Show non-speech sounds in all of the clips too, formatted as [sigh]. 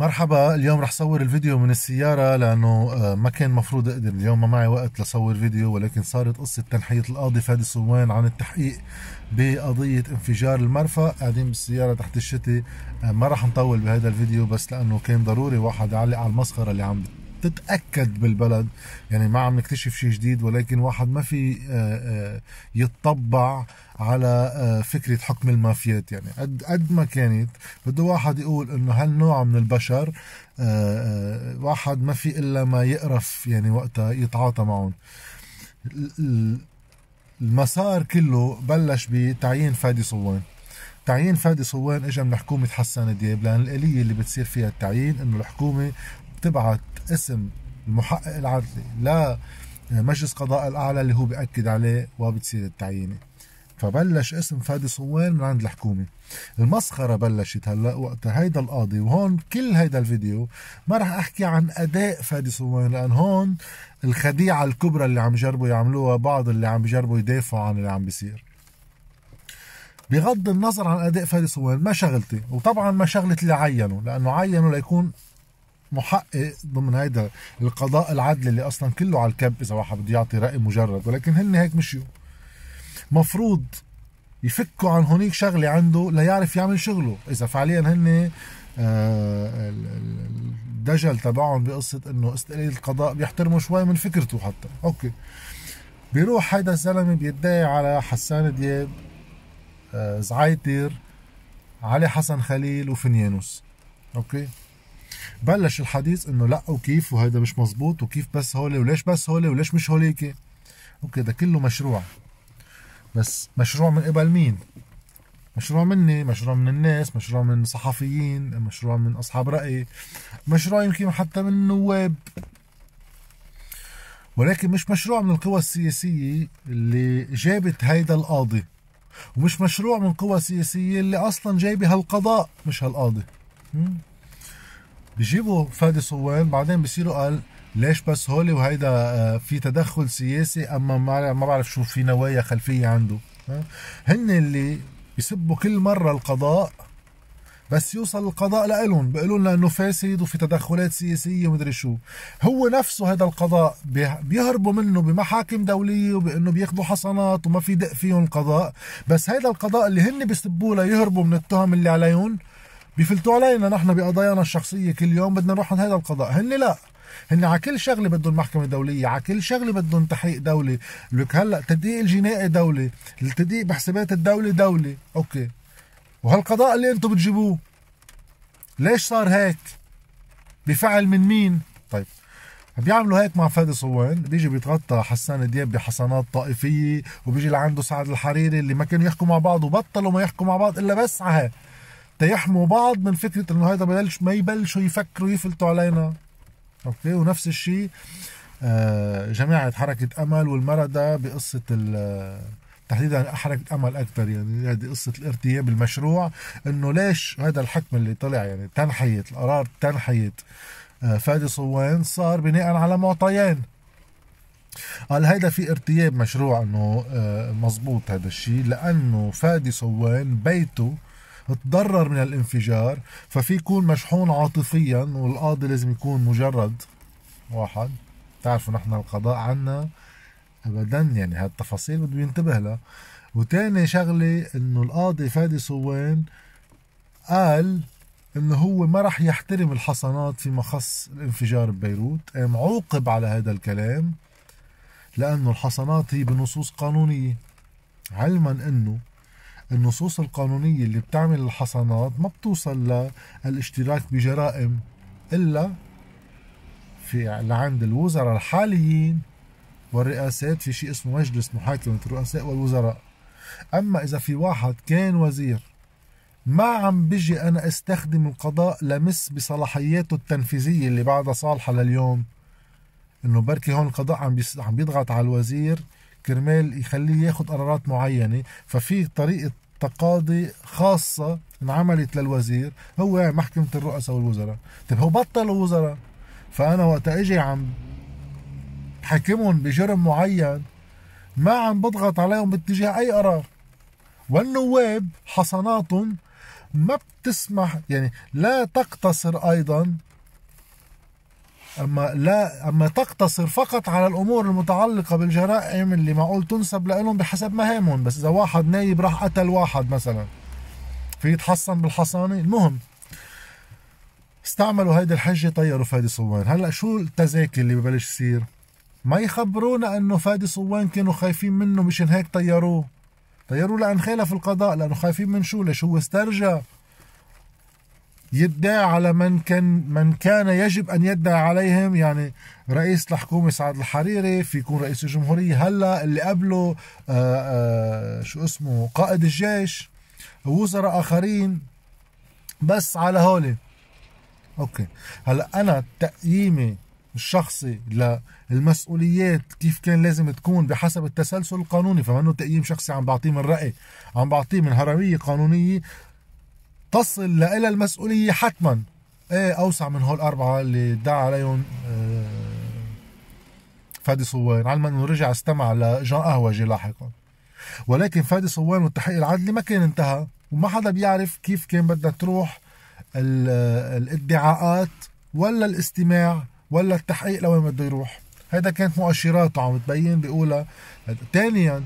مرحبا اليوم رح صور الفيديو من السيارة لأنه آه، ما كان مفروض أقدر اليوم ما معي وقت لصور فيديو ولكن صارت قصة تنحية القاضي فادي صوان عن التحقيق بقضية انفجار المرفأ قاعدين بالسيارة تحت الشتي آه، ما رح نطول بهذا الفيديو بس لأنه كان ضروري واحد يعلق على المسخرة اللي عم تتاكد بالبلد يعني ما عم نكتشف شيء جديد ولكن واحد ما في آه، آه، يتطبع على آه، فكره حكم المافيات يعني قد قد ما كانت بده واحد يقول انه هالنوع من البشر واحد ما في الا ما يقرف يعني وقتها يتعاطى معهم المسار كله بلش بتعيين فادي صوان تعيين فادي صوان اجى من حكومه حسان دياب لان الاليه اللي بتصير فيها التعيين انه الحكومه تبعت اسم المحقق العدلي لمجلس قضاء الأعلى اللي هو بأكد عليه وبتصير التعيينة فبلش اسم فادي صوان من عند الحكومة المسخرة بلشت هلا وقتها هيدا القاضي وهون كل هيدا الفيديو ما راح احكي عن اداء فادي صوان لان هون الخديعة الكبرى اللي عم جربوا يعملوها بعض اللي عم جربوا يدافعوا عن اللي عم بيصير بغض النظر عن اداء فادي صوان ما شغلتي وطبعا ما شغلة اللي عينه لانه عينه ليكون محقق ضمن هيدا القضاء العدل اللي اصلا كله على الكب اذا واحد بده يعطي راي مجرد ولكن هن هيك مشيوا مفروض يفكوا عن هونيك شغله عنده ليعرف يعمل شغله اذا فعليا هن آه، الدجل تبعهم بقصه انه استقلال القضاء بيحترموا شوي من فكرته حتى اوكي بيروح هيدا الزلمه بيدعي على حسان دياب آه، زعيتر علي حسن خليل وفنيانوس اوكي بلش الحديث انه لا وكيف وهذا مش مزبوط وكيف بس هولي وليش بس هولي وليش مش هوليك اوكي ده كله مشروع بس مشروع من قبل مين مشروع مني مشروع من الناس مشروع من صحفيين مشروع من اصحاب راي مشروع يمكن حتى من نواب ولكن مش مشروع من القوى السياسية اللي جابت هيدا القاضي ومش مشروع من قوى سياسية اللي أصلا جايبة هالقضاء مش هالقاضي بجيبوا فادي صوان بعدين بصيروا قال ليش بس هولي وهيدا آه، في تدخل سياسي اما ما بعرف شو في نوايا خلفيه عنده هن اللي بيسبوا كل مره القضاء بس يوصل القضاء لإلهم بيقولوا لانه فاسد وفي تدخلات سياسيه ومدري شو هو نفسه هذا القضاء بيهربوا منه بمحاكم دوليه وبانه بياخذوا حصانات وما في دق فيهم القضاء بس هذا القضاء اللي هن بيسبوه ليهربوا من التهم اللي عليهم بيفلتوا علينا نحن بقضايانا الشخصيه كل يوم بدنا نروح عند هذا القضاء هن لا هن على كل شغله بدهم محكمه دوليه على كل شغله بدهم تحقيق دولي لك هلا التدقيق الجنائي دولي التدقيق بحسابات الدوله دولي اوكي وهالقضاء اللي انتم بتجيبوه ليش صار هيك بفعل من مين طيب بيعملوا هيك مع فادي صوان بيجي بيتغطى حسان دياب بحصانات طائفيه وبيجي لعنده سعد الحريري اللي ما كانوا يحكوا مع بعض وبطلوا ما يحكوا مع بعض الا بس على تيحموا بعض من فكره انه هيدا بلش ما يبلشوا يفكروا يفلتوا علينا اوكي ونفس الشيء آه، جماعه حركه امل والمرده بقصه تحديدا حركه امل اكثر يعني هذه قصه الارتياب المشروع انه ليش هذا الحكم اللي طلع يعني تنحيه القرار تنحيه آه، فادي صوان صار بناء على معطيين قال هيدا في ارتياب مشروع انه آه، مزبوط هذا الشيء لانه فادي صوان بيته تضرر من الانفجار ففي يكون مشحون عاطفيا والقاضي لازم يكون مجرد واحد تعرفوا نحن القضاء عنا ابدا يعني هالتفاصيل بده ينتبه لها وتاني شغله انه القاضي فادي صوان قال انه هو ما راح يحترم الحصانات فيما خص الانفجار ببيروت قام عوقب على هذا الكلام لانه الحصانات هي بنصوص قانونيه علما انه النصوص القانونية اللي بتعمل الحصانات ما بتوصل للاشتراك بجرائم إلا في لعند الوزراء الحاليين والرئاسات في شيء اسمه مجلس محاكمة الرؤساء والوزراء أما إذا في واحد كان وزير ما عم بيجي أنا استخدم القضاء لمس بصلاحياته التنفيذية اللي بعدها صالحة لليوم إنه بركي هون القضاء عم عم بيضغط على الوزير كرمال يخليه ياخد قرارات معينة ففي طريقة تقاضي خاصة انعملت للوزير هو محكمة الرؤساء والوزراء طيب هو بطل وزراء فأنا وقت أجي عم حكمهم بجرم معين ما عم بضغط عليهم باتجاه أي قرار والنواب حصناتهم ما بتسمح يعني لا تقتصر أيضا اما لا اما تقتصر فقط على الامور المتعلقه بالجرائم اللي معقول تنسب لهم بحسب مهامهم بس اذا واحد نايب راح قتل واحد مثلا في يتحصن بالحصانه المهم استعملوا هيدي الحجه طيروا فادي صوان هلا شو التذاكي اللي ببلش يصير ما يخبرونا انه فادي صوان كانوا خايفين منه مشان هيك طيروه طيروه لان خالف القضاء لانه خايفين من شو ليش هو استرجع يدعي على من كان من كان يجب ان يدعي عليهم يعني رئيس الحكومه سعد الحريري في يكون رئيس الجمهوريه هلا اللي قبله آآ آه، آآ آه، شو اسمه قائد الجيش وزراء اخرين بس على هولي اوكي هلا انا تقييمي الشخصي للمسؤوليات كيف كان لازم تكون بحسب التسلسل القانوني فمنه تقييم شخصي عم بعطيه من رأي عم بعطيه من هرمية قانونية تصل لإلى المسؤوليه حتما ايه اوسع من هول اربعه اللي ادعى عليهم آه، فادي صوان علما انه رجع استمع لجان قهوجي لاحقا ولكن فادي صوان والتحقيق العدلي ما كان انتهى وما حدا بيعرف كيف كان بدها تروح الادعاءات ولا الاستماع ولا التحقيق لوين بده يروح هيدا كانت مؤشراته عم تبين بيقولها ثانيا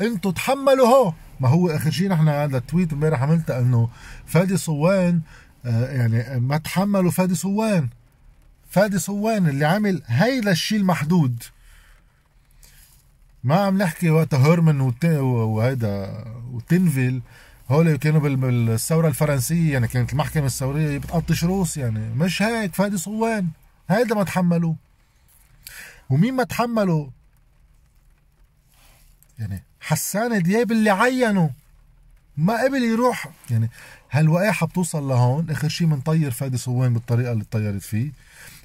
انتم تحملوا هو ما هو اخر شيء نحن هذا التويت امبارح عملته انه فادي صوان آه، يعني ما تحملوا فادي صوان فادي صوان اللي عمل هيدا الشيء المحدود ما عم نحكي وقتها هيرمن وهيدا وتنفيل هول كانوا بالثوره الفرنسيه يعني كانت المحكمه الثوريه بتقطش روس يعني مش هيك فادي صوان هيدا ما تحملوه ومين ما تحملوا يعني حسان دياب اللي عينه ما قبل يروح يعني هالوقاحه بتوصل لهون اخر شيء منطير فادي صوان بالطريقه اللي طيرت فيه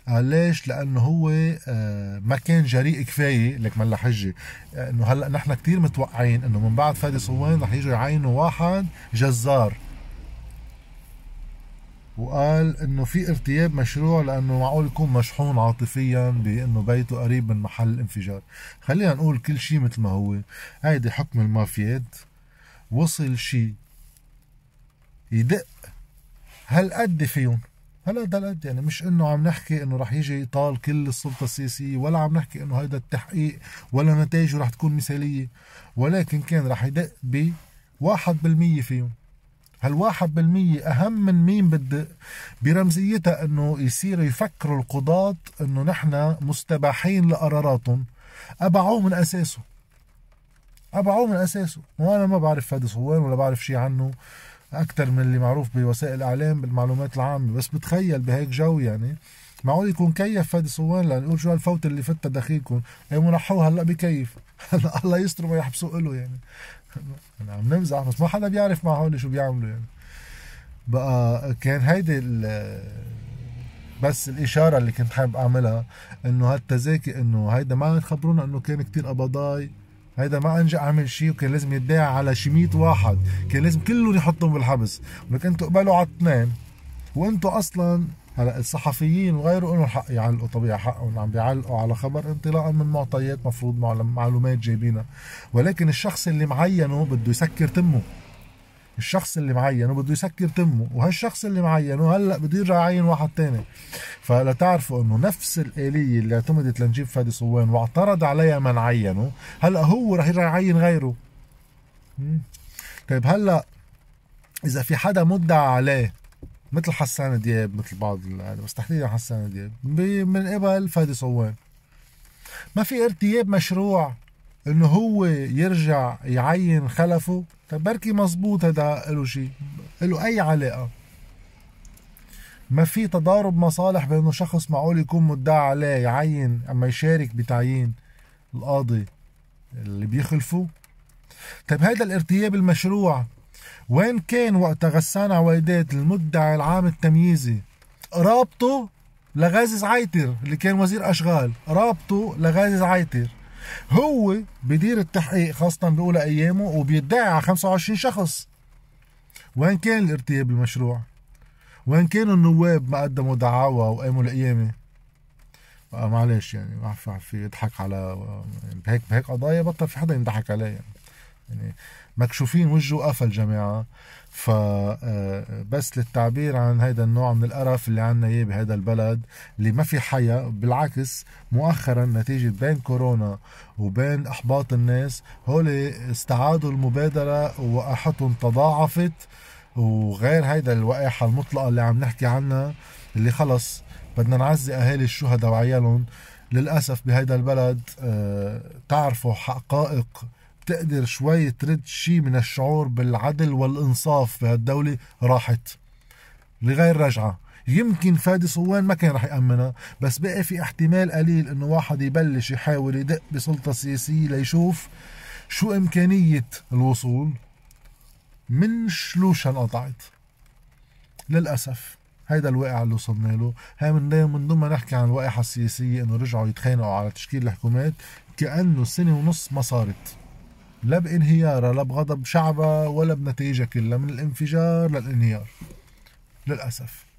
قال ليش؟ لانه هو آه، ما كان جريء كفايه لك ملا حجه انه هلا نحن كثير متوقعين انه من بعد فادي صوان رح يجوا يعينوا واحد جزار وقال انه في ارتياب مشروع لانه معقول يكون مشحون عاطفيا بانه بيته قريب من محل الانفجار خلينا نقول كل شيء مثل ما هو هيدي حكم المافياد وصل شيء يدق هالقد فيهم هلا ده القد يعني مش انه عم نحكي انه رح يجي يطال كل السلطه السياسيه ولا عم نحكي انه هيدا التحقيق ولا نتائجه رح تكون مثاليه ولكن كان رح يدق ب 1% فيهم هالواحد بالمية أهم من مين بد برمزيتها أنه يصير يفكروا القضاة أنه نحن مستباحين لقراراتهم أبعوه من أساسه أبعوه من أساسه وأنا ما بعرف فادي صوان ولا بعرف شيء عنه أكثر من اللي معروف بوسائل الإعلام بالمعلومات العامة بس بتخيل بهيك جو يعني معقول يكون كيف فادي يعني صوان لان يقول شو هالفوت اللي فتها دخيلكم اي مرحوه هلا بكيف [laughs] هلا الله يستر ما يحبسوا له يعني انا عم نمزح بس ما حدا بيعرف مع هول شو بيعملوا يعني بقى كان هيدي بس الاشاره اللي كنت حابب اعملها انه هالتذاكي انه هيدا ما خبرونا انه كان كتير قبضاي هيدا ما انجا عمل شيء وكان لازم يدعي على شي 100 واحد كان لازم كلهم يحطهم بالحبس ولك انتم قبلوا على اثنين وانتم اصلا هلا الصحفيين وغيره لهم حق يعلقوا طبيعي حقهم عم بيعلقوا على خبر انطلاقا من معطيات مفروض معلومات جايبينها ولكن الشخص اللي معينه بده يسكر تمه الشخص اللي معينه بده يسكر تمه وهالشخص اللي معينه هلا بده يرجع يعين واحد تاني فلتعرفوا انه نفس الآلية اللي اعتمدت لنجيب فادي صوان واعترض عليها من عينه هلا هو رح يرجع يعين غيره طيب هلا اذا في حدا مدعى عليه مثل حسان دياب مثل بعض بس تحديدا حسان دياب من قبل فادي صوان ما في ارتياب مشروع انه هو يرجع يعين خلفه طيب بركي مزبوط هذا له شيء له اي علاقه ما في تضارب مصالح بانه شخص معقول يكون مدعى عليه يعين اما يشارك بتعيين القاضي اللي بيخلفه طيب هذا الارتياب المشروع وين كان وقتها غسان عويدات المدعي العام التمييزي رابطه لغازي زعيتر اللي كان وزير اشغال رابطه لغازي زعيتر هو بدير التحقيق خاصة بأولى أيامه وبيدعي على 25 شخص وين كان الارتياب المشروع وين كانوا النواب ما قدموا دعاوى وقاموا القيامة آه، معلش يعني ما في يضحك على هيك بهيك قضايا بطل في حدا ينضحك عليها يعني. يعني مكشوفين وجهه قفا الجماعه فبس آه، للتعبير عن هذا النوع من القرف اللي عنا اياه بهذا البلد اللي ما في حياة بالعكس مؤخرا نتيجة بين كورونا وبين احباط الناس هول استعادوا المبادرة وقاحتهم تضاعفت وغير هيدا الوقاحة المطلقة اللي عم نحكي عنها اللي خلص بدنا نعزي اهالي الشهداء وعيالهم للأسف بهيدا البلد آه، تعرفوا حقائق تقدر شوي ترد شيء من الشعور بالعدل والإنصاف بهالدولة راحت لغير رجعة يمكن فادي صوان ما كان رح يأمنها بس بقي في احتمال قليل انه واحد يبلش يحاول يدق بسلطة سياسية ليشوف شو إمكانية الوصول من شلوش انقطعت للأسف هيدا الواقع اللي وصلنا له هاي من من ما نحكي عن الوائحة السياسية انه رجعوا يتخانقوا على تشكيل الحكومات كأنه سنة ونص ما صارت لا بانهيارها لا بغضب شعبها ولا بنتيجة كلها من الانفجار للانهيار للأسف